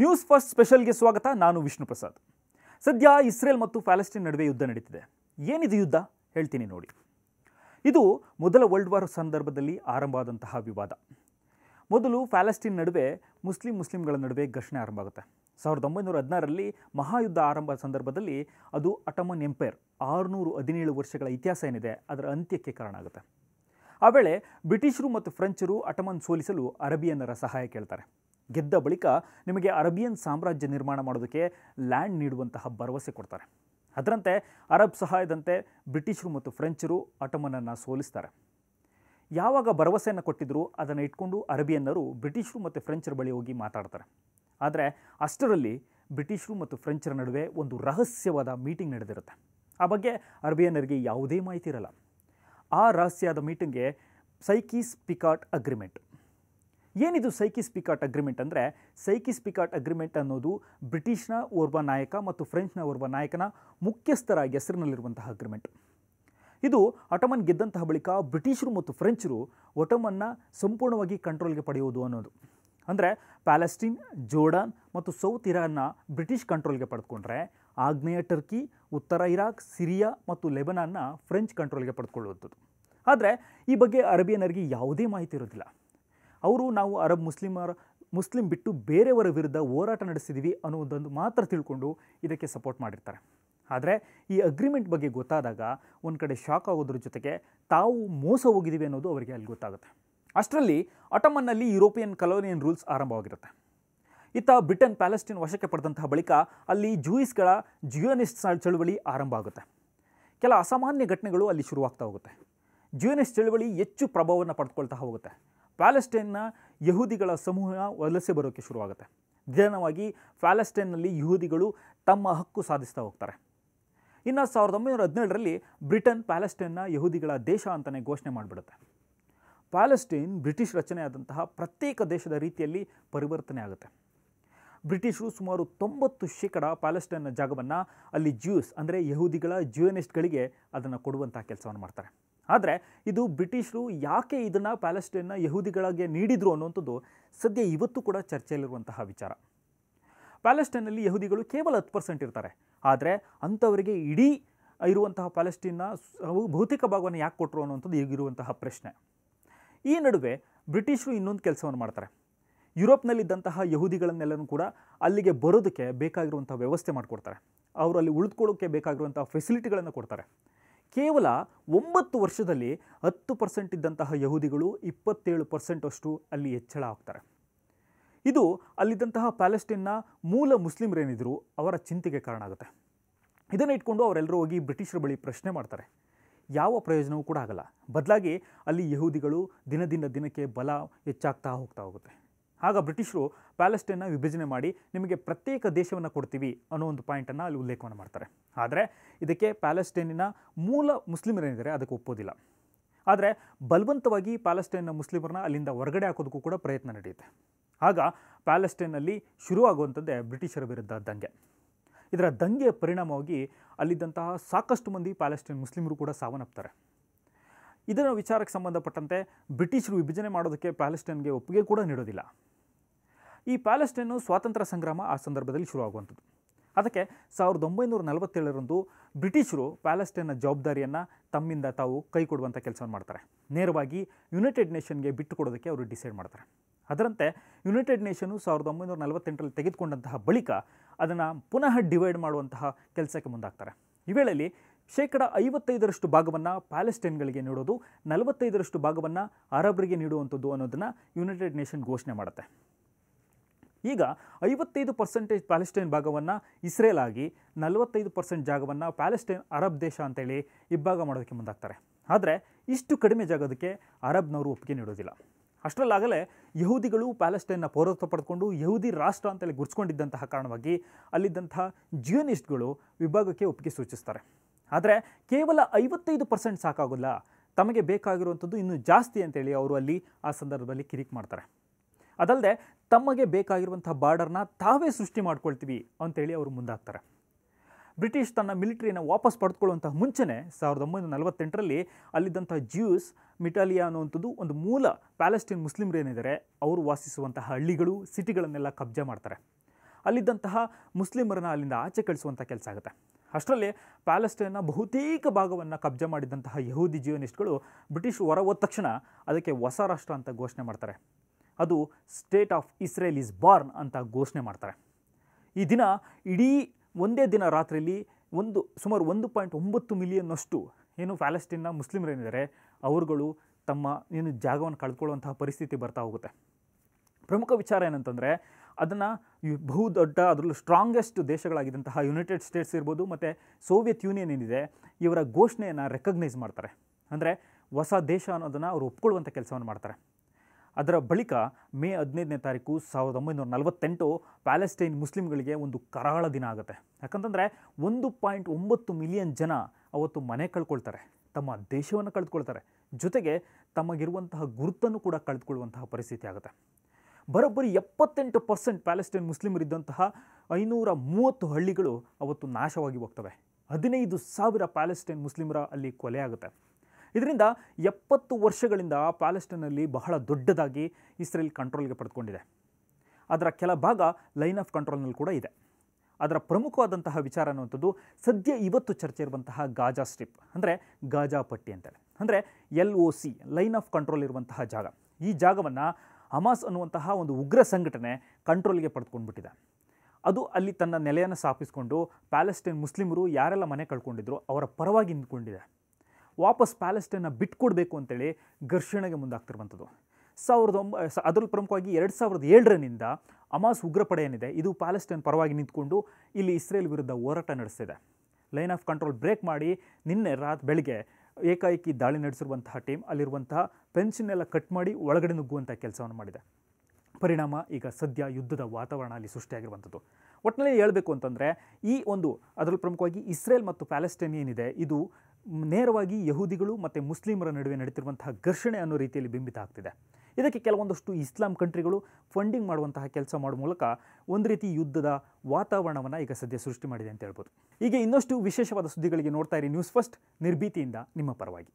news first ಸ್ಪೆಷಲ್ಗೆ ಸ್ವಾಗತ ನಾನು ವಿಷ್ಣು ಪ್ರಸಾದ್ ಸದ್ಯ ಇಸ್ರೇಲ್ ಮತ್ತು ಫ್ಯಾಲೆಸ್ಟೀನ್ ನಡುವೆ ಯುದ್ಧ ನಡೀತಿದೆ ಏನಿದು ಯುದ್ಧ ಹೇಳ್ತೀನಿ ನೋಡಿ ಇದು ಮೊದಲ ವರ್ಲ್ಡ್ ವಾರ್ ಸಂದರ್ಭದಲ್ಲಿ ಆರಂಭ ಆದಂತಹ ವಿವಾದ ಮೊದಲು ಫ್ಯಾಲೆಸ್ಟೀನ್ ನಡುವೆ ಮುಸ್ಲಿಂ ಮುಸ್ಲಿಂಗಳ ನಡುವೆ ಘರ್ಷಣೆ ಆರಂಭ ಆಗುತ್ತೆ ಸಾವಿರದ ಒಂಬೈನೂರ ಹದಿನಾರರಲ್ಲಿ ಮಹಾಯುದ್ಧ ಆರಂಭ ಸಂದರ್ಭದಲ್ಲಿ ಅದು ಅಟಮನ್ ಎಂಪೈರ್ ಆರುನೂರು ಹದಿನೇಳು ವರ್ಷಗಳ ಇತಿಹಾಸ ಏನಿದೆ ಅದರ ಅಂತ್ಯಕ್ಕೆ ಕಾರಣ ಆಗುತ್ತೆ ಆ ವೇಳೆ ಬ್ರಿಟಿಷರು ಮತ್ತು ಫ್ರೆಂಚರು ಅಟಮನ್ ಸೋಲಿಸಲು ಅರಬಿಯನ್ನರ ಸಹಾಯ ಕೇಳ್ತಾರೆ ಗೆದ್ದ ಬಳಿಕ ನಿಮಗೆ ಅರಬಿಯನ್ ಸಾಮ್ರಾಜ್ಯ ನಿರ್ಮಾಣ ಮಾಡೋದಕ್ಕೆ ಲ್ಯಾಂಡ್ ನೀಡುವಂತಹ ಭರವಸೆ ಕೊಡ್ತಾರೆ ಅದರಂತೆ ಅರಬ್ ಸಹಾಯದಂತೆ ಬ್ರಿಟಿಷರು ಮತ್ತು ಫ್ರೆಂಚರು ಅಟಮನನ್ನು ಸೋಲಿಸ್ತಾರೆ ಯಾವಾಗ ಭರವಸೆಯನ್ನು ಕೊಟ್ಟಿದ್ದರೂ ಅದನ್ನು ಇಟ್ಕೊಂಡು ಅರಬಿಯನ್ನರು ಬ್ರಿಟಿಷರು ಮತ್ತು ಫ್ರೆಂಚರ ಬಳಿ ಹೋಗಿ ಮಾತಾಡ್ತಾರೆ ಆದರೆ ಅಷ್ಟರಲ್ಲಿ ಬ್ರಿಟಿಷರು ಮತ್ತು ಫ್ರೆಂಚರ ನಡುವೆ ಒಂದು ರಹಸ್ಯವಾದ ಮೀಟಿಂಗ್ ನಡೆದಿರುತ್ತೆ ಆ ಬಗ್ಗೆ ಅರಬಿಯನ್ನರಿಗೆ ಯಾವುದೇ ಮಾಹಿತಿ ಇರಲ್ಲ ಆ ರಹಸ್ಯದ ಮೀಟಿಂಗ್ಗೆ ಸೈಕೀಸ್ ಪಿಕಾಟ್ ಅಗ್ರಿಮೆಂಟ್ ಏನಿದು ಸೈಕಿಸ್ ಪಿಕಾಟ್ ಅಗ್ರಿಮೆಂಟ್ ಅಂದರೆ ಸೈಕಿಸ್ ಪಿಕಾಟ್ ಅಗ್ರಿಮೆಂಟ್ ಅನ್ನೋದು ಬ್ರಿಟಿಷ್ನ ಓರ್ವ ನಾಯಕ ಮತ್ತು ಫ್ರೆಂಚ್ನ ಓರ್ವ ನಾಯಕನ ಮುಖ್ಯಸ್ಥರ ಹೆಸರಿನಲ್ಲಿರುವಂತಹ ಅಗ್ರಿಮೆಂಟ್ ಇದು ಅಟಮನ್ ಗೆದ್ದಂತಹ ಬಳಿಕ ಬ್ರಿಟಿಷರು ಮತ್ತು ಫ್ರೆಂಚರು ಒಟಮನ್ನ ಸಂಪೂರ್ಣವಾಗಿ ಕಂಟ್ರೋಲ್ಗೆ ಪಡೆಯುವುದು ಅನ್ನೋದು ಅಂದರೆ ಪ್ಯಾಲೆಸ್ಟೀನ್ ಜೋರ್ಡಾನ್ ಮತ್ತು ಸೌತ್ ಇರಾನ್ನ ಬ್ರಿಟಿಷ್ ಕಂಟ್ರೋಲ್ಗೆ ಪಡೆದುಕೊಂಡ್ರೆ ಆಗ್ನೇಯ ಟರ್ಕಿ ಉತ್ತರ ಇರಾಕ್ ಸಿರಿಯಾ ಮತ್ತು ಲೆಬನಾನ್ನ ಫ್ರೆಂಚ್ ಕಂಟ್ರೋಲ್ಗೆ ಪಡೆದುಕೊಳ್ಳುವಂಥದ್ದು ಆದರೆ ಈ ಬಗ್ಗೆ ಅರಬಿಯನರಿಗೆ ಯಾವುದೇ ಮಾಹಿತಿ ಇರೋದಿಲ್ಲ ಅವರು ನಾವು ಅರಬ್ ಮುಸ್ಲಿಮರ ಮುಸ್ಲಿಂ ಬಿಟ್ಟು ಬೇರೆಯವರ ವಿರುದ್ಧ ಹೋರಾಟ ನಡೆಸಿದ್ದೀವಿ ಅನ್ನೋದೊಂದು ಮಾತ್ರ ತಿಳ್ಕೊಂಡು ಇದಕ್ಕೆ ಸಪೋರ್ಟ್ ಮಾಡಿರ್ತಾರೆ ಆದರೆ ಈ ಅಗ್ರಿಮೆಂಟ್ ಬಗ್ಗೆ ಗೊತ್ತಾದಾಗ ಒಂದು ಕಡೆ ಶಾಕ್ ಆಗೋದ್ರ ಜೊತೆಗೆ ತಾವು ಮೋಸ ಹೋಗಿದ್ದೀವಿ ಅನ್ನೋದು ಅವರಿಗೆ ಅಲ್ಲಿ ಗೊತ್ತಾಗುತ್ತೆ ಅಷ್ಟರಲ್ಲಿ ಅಟಮನ್ನಲ್ಲಿ ಯುರೋಪಿಯನ್ ಕಲೋನಿಯನ್ ರೂಲ್ಸ್ ಆರಂಭವಾಗಿರುತ್ತೆ ಇತ್ತ ಬ್ರಿಟನ್ ಪ್ಯಾಲೆಸ್ಟೀನ್ ವಶಕ್ಕೆ ಪಡೆದಂತಹ ಬಳಿಕ ಅಲ್ಲಿ ಜೂಯಿಸ್ಗಳ ಜಿಯೋನಿಸ್ಟ್ ಚಳುವಳಿ ಆರಂಭ ಆಗುತ್ತೆ ಕೆಲ ಅಸಾಮಾನ್ಯ ಘಟನೆಗಳು ಅಲ್ಲಿ ಶುರುವಾಗ್ತಾ ಹೋಗುತ್ತೆ ಜಿಯೋನಿಸ್ಟ್ ಚಳುವಳಿ ಹೆಚ್ಚು ಪ್ರಭಾವವನ್ನು ಪಡೆದುಕೊಳ್ತಾ ಹೋಗುತ್ತೆ ಪ್ಯಾಲೆಸ್ಟೈನ್ನ ಯಹೂದಿಗಳ ಸಮೂಹ ವಲಸೆ ಬರೋಕ್ಕೆ ಶುರುವಾಗುತ್ತೆ ನಿಧಾನವಾಗಿ ಪ್ಯಾಲೆಸ್ಟೈನ್ನಲ್ಲಿ ಯಹೂದಿಗಳು ತಮ್ಮ ಹಕ್ಕು ಸಾಧಿಸ್ತಾ ಹೋಗ್ತಾರೆ ಇನ್ನು ಸಾವಿರದ ಒಂಬೈನೂರ ಹದಿನೇಳರಲ್ಲಿ ಬ್ರಿಟನ್ ಪ್ಯಾಲೆಸ್ಟೈನ್ನ ಯಹೂದಿಗಳ ದೇಶ ಅಂತಲೇ ಘೋಷಣೆ ಮಾಡಿಬಿಡುತ್ತೆ ಪ್ಯಾಲೆಸ್ಟೈನ್ ಬ್ರಿಟಿಷ್ ರಚನೆಯಾದಂತಹ ಪ್ರತ್ಯೇಕ ದೇಶದ ರೀತಿಯಲ್ಲಿ ಪರಿವರ್ತನೆ ಆಗುತ್ತೆ ಬ್ರಿಟಿಷರು ಸುಮಾರು ತೊಂಬತ್ತು ಶೇಕಡ ಪ್ಯಾಲೆಸ್ಟೈನ್ನ ಜಾಗವನ್ನು ಅಲ್ಲಿ ಜ್ಯೂಸ್ ಅಂದರೆ ಯಹೂದಿಗಳ ಜ್ಯೂನಿಸ್ಟ್ಗಳಿಗೆ ಅದನ್ನು ಕೊಡುವಂತಹ ಕೆಲಸವನ್ನು ಮಾಡ್ತಾರೆ ಆದರೆ ಇದು ಬ್ರಿಟಿಷರು ಯಾಕೆ ಇದನ್ನು ಪ್ಯಾಲೆಸ್ಟೈನ್ನ ಯಹೂದಿಗಳಿಗೆ ನೀಡಿದರು ಅನ್ನೋಂಥದ್ದು ಸದ್ಯ ಇವತ್ತು ಕೂಡ ಚರ್ಚೆಯಲ್ಲಿರುವಂತಹ ವಿಚಾರ ಪ್ಯಾಲೆಸ್ಟೈನಲ್ಲಿ ಯಹೂದಿಗಳು ಕೇವಲ ಹತ್ತು ಪರ್ಸೆಂಟ್ ಇರ್ತಾರೆ ಆದರೆ ಅಂಥವರಿಗೆ ಇಡೀ ಇರುವಂತಹ ಪ್ಯಾಲೆಸ್ಟೈನ್ನ ಭೌತಿಕ ಭಾಗವನ್ನು ಯಾಕೆ ಕೊಟ್ಟರು ಅನ್ನುವಂಥದ್ದು ಈಗಿರುವಂತಹ ಪ್ರಶ್ನೆ ಈ ನಡುವೆ ಬ್ರಿಟಿಷರು ಇನ್ನೊಂದು ಕೆಲಸವನ್ನು ಮಾಡ್ತಾರೆ ಯುರೋಪ್ನಲ್ಲಿದ್ದಂತಹ ಯಹೂದಿಗಳನ್ನೆಲ್ಲನೂ ಕೂಡ ಅಲ್ಲಿಗೆ ಬರೋದಕ್ಕೆ ಬೇಕಾಗಿರುವಂಥ ವ್ಯವಸ್ಥೆ ಮಾಡಿಕೊಡ್ತಾರೆ ಅವರಲ್ಲಿ ಉಳಿದುಕೊಳ್ಳೋಕ್ಕೆ ಬೇಕಾಗಿರುವಂಥ ಫೆಸಿಲಿಟಿಗಳನ್ನು ಕೊಡ್ತಾರೆ ಕೇವಲ ಒಂಬತ್ತು ವರ್ಷದಲ್ಲಿ ಹತ್ತು ಪರ್ಸೆಂಟ್ ಇದ್ದಂತಹ ಯಹೂದಿಗಳು ಇಪ್ಪತ್ತೇಳು ಪರ್ಸೆಂಟ್ ಅಷ್ಟು ಅಲ್ಲಿ ಹೆಚ್ಚಳ ಆಗ್ತಾರೆ ಇದು ಅಲ್ಲಿದ್ದಂತಹ ಪ್ಯಾಲೆಸ್ಟೈನ್ನ ಮೂಲ ಮುಸ್ಲಿಮ್ರೇನಿದ್ರು ಅವರ ಚಿಂತೆಗೆ ಕಾರಣ ಆಗುತ್ತೆ ಇದನ್ನು ಇಟ್ಕೊಂಡು ಅವರೆಲ್ಲರೂ ಹೋಗಿ ಬ್ರಿಟಿಷರ ಬಳಿ ಪ್ರಶ್ನೆ ಮಾಡ್ತಾರೆ ಯಾವ ಪ್ರಯೋಜನವೂ ಕೂಡ ಆಗಲ್ಲ ಬದಲಾಗಿ ಅಲ್ಲಿ ಯಹೂದಿಗಳು ದಿನದಿಂದ ದಿನಕ್ಕೆ ಬಲ ಹೆಚ್ಚಾಗ್ತಾ ಹೋಗ್ತಾ ಹೋಗುತ್ತೆ ಆಗ ಬ್ರಿಟಿಷರು ಪ್ಯಾಲೆಸ್ಟೈನ್ನ ವಿಭಜನೆ ಮಾಡಿ ನಿಮಗೆ ಪ್ರತ್ಯೇಕ ದೇಶವನ್ನು ಕೊಡ್ತೀವಿ ಅನ್ನೋ ಒಂದು ಪಾಯಿಂಟನ್ನು ಅಲ್ಲಿ ಉಲ್ಲೇಖವನ್ನು ಮಾಡ್ತಾರೆ ಆದರೆ ಇದಕ್ಕೆ ಪ್ಯಾಲೆಸ್ಟೈನಿನ ಮೂಲ ಮುಸ್ಲಿಮರೇನಿದ್ದಾರೆ ಅದಕ್ಕೆ ಒಪ್ಪೋದಿಲ್ಲ ಆದರೆ ಬಲವಂತವಾಗಿ ಪ್ಯಾಲೆಸ್ಟೈನ್ನ ಮುಸ್ಲಿಮರನ್ನ ಅಲ್ಲಿಂದ ಹೊರಗಡೆ ಹಾಕೋದಕ್ಕೂ ಕೂಡ ಪ್ರಯತ್ನ ನಡೆಯುತ್ತೆ ಆಗ ಪ್ಯಾಲೆಸ್ಟೈನಲ್ಲಿ ಶುರುವಾಗುವಂಥದ್ದೇ ಬ್ರಿಟಿಷರ ವಿರುದ್ಧ ದಂಗೆ ಇದರ ದಂಗೆಯ ಪರಿಣಾಮವಾಗಿ ಅಲ್ಲಿದ್ದಂತಹ ಸಾಕಷ್ಟು ಮಂದಿ ಪ್ಯಾಲೆಸ್ಟೈನ್ ಮುಸ್ಲಿಮರು ಕೂಡ ಸಾವನ್ನಪ್ತಾರೆ ಇದರ ವಿಚಾರಕ್ಕೆ ಸಂಬಂಧಪಟ್ಟಂತೆ ಬ್ರಿಟಿಷರು ವಿಭಜನೆ ಮಾಡೋದಕ್ಕೆ ಪ್ಯಾಲೆಸ್ಟೈನ್ಗೆ ಒಪ್ಪಿಗೆ ಕೂಡ ನೀಡೋದಿಲ್ಲ ಈ ಪ್ಯಾಲೆಸ್ಟೈನು ಸ್ವಾತಂತ್ರ್ಯ ಸಂಗ್ರಾಮ ಆ ಸಂದರ್ಭದಲ್ಲಿ ಶುರುವಾಗುವಂಥದ್ದು ಅದಕ್ಕೆ ಸಾವಿರದ ಒಂಬೈನೂರ ನಲವತ್ತೇಳರಂದು ಬ್ರಿಟಿಷರು ಪ್ಯಾಲೆಸ್ಟೈನ್ನ ಜವಾಬ್ದಾರಿಯನ್ನು ತಮ್ಮಿಂದ ತಾವು ಕೊಡುವಂಥ ಕೆಲಸವನ್ನು ಮಾಡ್ತಾರೆ ನೇರವಾಗಿ ಯುನೈಟೆಡ್ ನೇಷನ್ಗೆ ಬಿಟ್ಟು ಕೊಡೋದಕ್ಕೆ ಅವರು ಡಿಸೈಡ್ ಮಾಡ್ತಾರೆ ಅದರಂತೆ ಯುನೈಟೆಡ್ ನೇಷನು ಸಾವಿರದ ಒಂಬೈನೂರ ನಲವತ್ತೆಂಟರಲ್ಲಿ ತೆಗೆದುಕೊಂಡಂತಹ ಬಳಿಕ ಅದನ್ನು ಪುನಃ ಡಿವೈಡ್ ಮಾಡುವಂತಹ ಕೆಲಸಕ್ಕೆ ಮುಂದಾಗ್ತಾರೆ ಈ ವೇಳೆಯಲ್ಲಿ ಶೇಕಡ ಐವತ್ತೈದರಷ್ಟು ಭಾಗವನ್ನು ಪ್ಯಾಲೆಸ್ಟೈನ್ಗಳಿಗೆ ನೀಡೋದು ನಲವತ್ತೈದರಷ್ಟು ಭಾಗವನ್ನು ಅರಬ್ರಿಗೆ ನೀಡುವಂಥದ್ದು ಅನ್ನೋದನ್ನು ಯುನೈಟೆಡ್ ನೇಷನ್ ಘೋಷಣೆ ಮಾಡುತ್ತೆ ಈಗ ಐವತ್ತೈದು ಪರ್ಸೆಂಟೇಜ್ ಪ್ಯಾಲೆಸ್ಟೈನ್ ಭಾಗವನ್ನು ಇಸ್ರೇಲ್ ಆಗಿ ನಲವತ್ತೈದು ಪರ್ಸೆಂಟ್ ಜಾಗವನ್ನು ಪ್ಯಾಲೆಸ್ಟೈನ್ ಅರಬ್ ದೇಶ ಅಂತೇಳಿ ಇಬ್ಬಾಗ ಮಾಡೋದಕ್ಕೆ ಮುಂದಾಗ್ತಾರೆ ಆದರೆ ಇಷ್ಟು ಕಡಿಮೆ ಜಾಗದಕ್ಕೆ ಅರಬ್ನವರು ಒಪ್ಪಿಗೆ ನೀಡೋದಿಲ್ಲ ಅಷ್ಟರಲ್ಲಾಗಲೇ ಯಹೂದಿಗಳು ಪ್ಯಾಲೆಸ್ಟೈನ್ನ ಪೌರತ್ವ ಪಡೆದುಕೊಂಡು ಯಹೂದಿ ರಾಷ್ಟ್ರ ಅಂತೇಳಿ ಗುರ್ಸ್ಕೊಂಡಿದ್ದಂತಹ ಕಾರಣವಾಗಿ ಅಲ್ಲಿದ್ದಂಥ ಜಿಯೋನಿಸ್ಟ್ಗಳು ವಿಭಾಗಕ್ಕೆ ಒಪ್ಪಿಗೆ ಸೂಚಿಸ್ತಾರೆ ಆದರೆ ಕೇವಲ ಐವತ್ತೈದು ಪರ್ಸೆಂಟ್ ಸಾಕಾಗೋಲ್ಲ ತಮಗೆ ಬೇಕಾಗಿರುವಂಥದ್ದು ಇನ್ನೂ ಜಾಸ್ತಿ ಅಂತೇಳಿ ಅವರು ಅಲ್ಲಿ ಆ ಸಂದರ್ಭದಲ್ಲಿ ಕಿರಿಕ್ ಮಾಡ್ತಾರೆ ಅದಲ್ಲದೆ ತಮಗೆ ಬೇಕಾಗಿರುವಂಥ ಬಾರ್ಡರ್ನ ತಾವೇ ಸೃಷ್ಟಿ ಮಾಡ್ಕೊಳ್ತೀವಿ ಅಂತೇಳಿ ಅವರು ಮುಂದಾಗ್ತಾರೆ ಬ್ರಿಟಿಷ್ ತನ್ನ ಮಿಲಿಟ್ರಿಯನ್ನು ವಾಪಸ್ ಪಡೆದುಕೊಳ್ಳುವಂಥ ಮುಂಚೆನೇ ಸಾವಿರದ ಒಂಬೈನೂರ ನಲವತ್ತೆಂಟರಲ್ಲಿ ಅಲ್ಲಿದ್ದಂಥ ಜ್ಯೂಸ್ ಮಿಟಾಲಿಯಾ ಅನ್ನುವಂಥದ್ದು ಒಂದು ಮೂಲ ಪ್ಯಾಲೆಸ್ಟೀನ್ ಮುಸ್ಲಿಮರೇನಿದ್ದಾರೆ ಅವರು ವಾಸಿಸುವಂತಹ ಹಳ್ಳಿಗಳು ಸಿಟಿಗಳನ್ನೆಲ್ಲ ಕಬ್ಜಾ ಮಾಡ್ತಾರೆ ಅಲ್ಲಿದ್ದಂತಹ ಮುಸ್ಲಿಮರನ್ನ ಅಲ್ಲಿಂದ ಆಚೆ ಕಳಿಸುವಂಥ ಕೆಲಸ ಆಗುತ್ತೆ ಅಷ್ಟರಲ್ಲಿ ಪ್ಯಾಲೆಸ್ಟೈನ್ನ ಬಹುತೇಕ ಭಾಗವನ್ನು ಕಬ್ಜಾ ಮಾಡಿದಂತಹ ಯಹೂದಿ ಜೀವನಿಸ್ಟ್ಗಳು ಬ್ರಿಟಿಷ್ ಹೊರ ಹೋದ ತಕ್ಷಣ ಅದಕ್ಕೆ ಹೊಸ ರಾಷ್ಟ್ರ ಅಂತ ಘೋಷಣೆ ಮಾಡ್ತಾರೆ ಅದು state of Israel is born ಅಂತ ಘೋಷಣೆ ಮಾಡ್ತಾರೆ ಈ ದಿನ ಇಡೀ ಒಂದೇ ದಿನ ರಾತ್ರಿಯಲ್ಲಿ ಒಂದು ಸುಮಾರು ಒಂದು ಪಾಯಿಂಟ್ ಒಂಬತ್ತು ಮಿಲಿಯನ್ನಷ್ಟು ಏನು ಪ್ಯಾಲೆಸ್ಟೀನ್ನ ಮುಸ್ಲಿಮರೇನಿದ್ದಾರೆ ಅವರುಗಳು ತಮ್ಮ ಏನು ಜಾಗವನ್ನು ಕಳೆದುಕೊಳ್ಳುವಂತಹ ಪರಿಸ್ಥಿತಿ ಬರ್ತಾ ಹೋಗುತ್ತೆ ಪ್ರಮುಖ ವಿಚಾರ ಏನಂತಂದರೆ ಅದನ್ನು ಬಹುದೊಡ್ಡ ಅದರಲ್ಲೂ ಸ್ಟ್ರಾಂಗೆಸ್ಟ್ ದೇಶಗಳಾಗಿದ್ದಂತಹ ಯುನೈಟೆಡ್ ಸ್ಟೇಟ್ಸ್ ಇರ್ಬೋದು ಮತ್ತು ಸೋವಿಯತ್ ಯೂನಿಯನ್ ಏನಿದೆ ಇವರ ಘೋಷಣೆಯನ್ನು ರೆಕಗ್ನೈಸ್ ಮಾಡ್ತಾರೆ ಅಂದರೆ ಹೊಸ ದೇಶ ಅನ್ನೋದನ್ನು ಅವರು ಒಪ್ಕೊಳ್ಳುವಂಥ ಕೆಲಸವನ್ನು ಮಾಡ್ತಾರೆ ಅದರ ಬಳಿಕ ಮೇ ಹದಿನೈದನೇ ತಾರೀಕು ಸಾವಿರದ ಒಂಬೈನೂರ ನಲವತ್ತೆಂಟು ಪ್ಯಾಲೆಸ್ಟೈನ್ ಮುಸ್ಲಿಮ್ಗಳಿಗೆ ಒಂದು ಕರಾಳ ದಿನ ಆಗುತ್ತೆ ಯಾಕಂತಂದರೆ ಒಂದು ಪಾಯಿಂಟ್ ಒಂಬತ್ತು ಮಿಲಿಯನ್ ಜನ ಅವತ್ತು ಮನೆ ಕಳ್ಕೊಳ್ತಾರೆ ತಮ್ಮ ದೇಶವನ್ನು ಕಳೆದುಕೊಳ್ತಾರೆ ಜೊತೆಗೆ ತಮಗಿರುವಂತಹ ಗುರುತನ್ನು ಕೂಡ ಕಳೆದುಕೊಳ್ಳುವಂತಹ ಪರಿಸ್ಥಿತಿ ಆಗುತ್ತೆ ಬರೋಬ್ಬರಿ ಎಪ್ಪತ್ತೆಂಟು ಪರ್ಸೆಂಟ್ ಪ್ಯಾಲೆಸ್ಟೈನ್ ಮುಸ್ಲಿಮರಿದ್ದಂತಹ ಐನೂರ ಮೂವತ್ತು ಹಳ್ಳಿಗಳು ಅವತ್ತು ನಾಶವಾಗಿ ಹೋಗ್ತವೆ ಹದಿನೈದು ಸಾವಿರ ಪ್ಯಾಲೆಸ್ಟೈನ್ ಮುಸ್ಲಿಮರ ಅಲ್ಲಿ ಕೊಲೆ ಆಗುತ್ತೆ ಇದರಿಂದ ಎಪ್ಪತ್ತು ವರ್ಷಗಳಿಂದ ಪ್ಯಾಲೆಸ್ಟೈನಲ್ಲಿ ಬಹಳ ದೊಡ್ಡದಾಗಿ ಇಸ್ರೇಲ್ ಕಂಟ್ರೋಲ್ಗೆ ಪಡೆದುಕೊಂಡಿದೆ ಅದರ ಕೆಲ ಭಾಗ ಲೈನ್ ಆಫ್ ಕಂಟ್ರೋಲ್ನಲ್ಲಿ ಕೂಡ ಇದೆ ಅದರ ಪ್ರಮುಖವಾದಂತಹ ವಿಚಾರ ಅನ್ನುವಂಥದ್ದು ಸದ್ಯ ಇವತ್ತು ಚರ್ಚೆ ಇರುವಂತಹ ಗಾಜಾ ಸ್ಟ್ರಿಪ್ ಅಂದರೆ ಗಾಜಾ ಪಟ್ಟಿ ಅಂತೇಳಿ ಅಂದರೆ L O C line of control ಇರುವಂತಹ ಜಾಗ ಈ ಜಾಗವನ್ನು ಹಮಾಸ್ ಅನ್ನುವಂತಹ ಒಂದು ಉಗ್ರ ಸಂಘಟನೆ ಕಂಟ್ರೋಲ್ಗೆ ಬಿಟ್ಟಿದೆ ಅದು ಅಲ್ಲಿ ತನ್ನ ನೆಲೆಯನ್ನು ಸ್ಥಾಪಿಸಿಕೊಂಡು ಪ್ಯಾಲೆಸ್ಟೈನ್ ಮುಸ್ಲಿಮರು ಯಾರೆಲ್ಲ ಮನೆ ಕಳ್ಕೊಂಡಿದ್ರು ಅವರ ಪರವಾಗಿ ನಿಂತ್ಕೊಂಡಿದೆ ವಾಪಸ್ ಪ್ಯಾಲೆಸ್ಟೈನ್ನ ಬಿಟ್ಕೊಡ್ಬೇಕು ಅಂತೇಳಿ ಘರ್ಷಣೆಗೆ ಮುಂದಾಗ್ತಿರುವಂಥದ್ದು ಸಾವಿರದ ಒಂಬ ಅದರಲ್ಲಿ ಪ್ರಮುಖವಾಗಿ ಎರಡು ಸಾವಿರದ ಏಳರಿಂದ ಅಮಾಸ್ ಉಗ್ರಪಡೆ ಏನಿದೆ ಇದು ಪ್ಯಾಲೆಸ್ಟೈನ್ ಪರವಾಗಿ ನಿಂತ್ಕೊಂಡು ಇಲ್ಲಿ ಇಸ್ರೇಲ್ ವಿರುದ್ಧ ಹೋರಾಟ ನಡೆಸಿದೆ ಲೈನ್ ಆಫ್ ಕಂಟ್ರೋಲ್ ಬ್ರೇಕ್ ಮಾಡಿ ನಿನ್ನೆ ರಾತ್ ಬೆಳಗ್ಗೆ ಏಕಾಏಕಿ ದಾಳಿ ನಡೆಸಿರುವಂತಹ ಟೀಮ್ ಅಲ್ಲಿರುವಂತಹ ಪೆನ್ಷನ್ ಎಲ್ಲ ಕಟ್ ಮಾಡಿ ಒಳಗಡೆ ನುಗ್ಗುವಂಥ ಕೆಲಸವನ್ನು ಮಾಡಿದೆ ಪರಿಣಾಮ ಈಗ ಸದ್ಯ ಯುದ್ಧದ ವಾತಾವರಣ ಅಲ್ಲಿ ಸೃಷ್ಟಿಯಾಗಿರುವಂಥದ್ದು ಒಟ್ಟಿನಲ್ಲಿ ಹೇಳಬೇಕು ಅಂತಂದರೆ ಈ ಒಂದು ಅದರಲ್ಲಿ ಪ್ರಮುಖವಾಗಿ ಇಸ್ರೇಲ್ ಮತ್ತು ಪ್ಯಾಲೆಸ್ಟೈನ್ ಏನಿದೆ ಇದು ನೇರವಾಗಿ ಯಹೂದಿಗಳು ಮತ್ತು ಮುಸ್ಲಿಮರ ನಡುವೆ ನಡೀತಿರುವಂತಹ ಘರ್ಷಣೆ ಅನ್ನೋ ರೀತಿಯಲ್ಲಿ ಬಿಂಬಿತ ಆಗ್ತಿದೆ ಇದಕ್ಕೆ ಕೆಲವೊಂದಷ್ಟು ಇಸ್ಲಾಂ ಕಂಟ್ರಿಗಳು ಫಂಡಿಂಗ್ ಮಾಡುವಂತಹ ಕೆಲಸ ಮಾಡುವ ಮೂಲಕ ಒಂದು ರೀತಿ ಯುದ್ಧದ ವಾತಾವರಣವನ್ನು ಈಗ ಸದ್ಯ ಸೃಷ್ಟಿ ಮಾಡಿದೆ ಅಂತ ಹೇಳ್ಬೋದು ಈಗ ಇನ್ನಷ್ಟು ವಿಶೇಷವಾದ ಸುದ್ದಿಗಳಿಗೆ ನೋಡ್ತಾ ಇರಿ ನ್ಯೂಸ್ ಫಸ್ಟ್ ನಿರ್ಭೀತಿಯಿಂದ ನಿಮ್ಮ ಪರವಾಗಿ